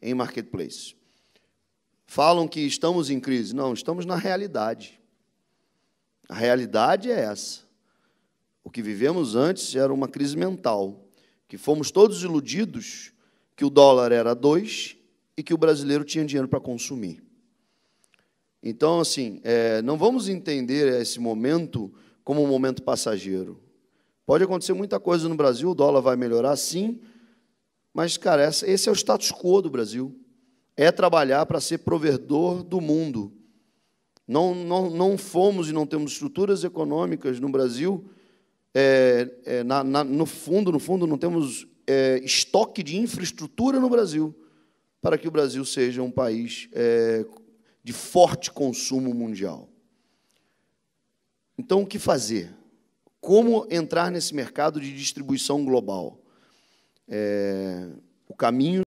em marketplace. Falam que estamos em crise. Não, estamos na realidade. A realidade é essa. O que vivemos antes era uma crise mental, que fomos todos iludidos que o dólar era dois e que o brasileiro tinha dinheiro para consumir. Então, assim, é, não vamos entender esse momento como um momento passageiro. Pode acontecer muita coisa no Brasil, o dólar vai melhorar, sim, mas, cara, esse é o status quo do Brasil. É trabalhar para ser provedor do mundo. Não, não, não fomos e não temos estruturas econômicas no Brasil. É, é, na, na, no fundo, no fundo, não temos é, estoque de infraestrutura no Brasil para que o Brasil seja um país é, de forte consumo mundial. Então, o que fazer? Como entrar nesse mercado de distribuição global? é, o caminho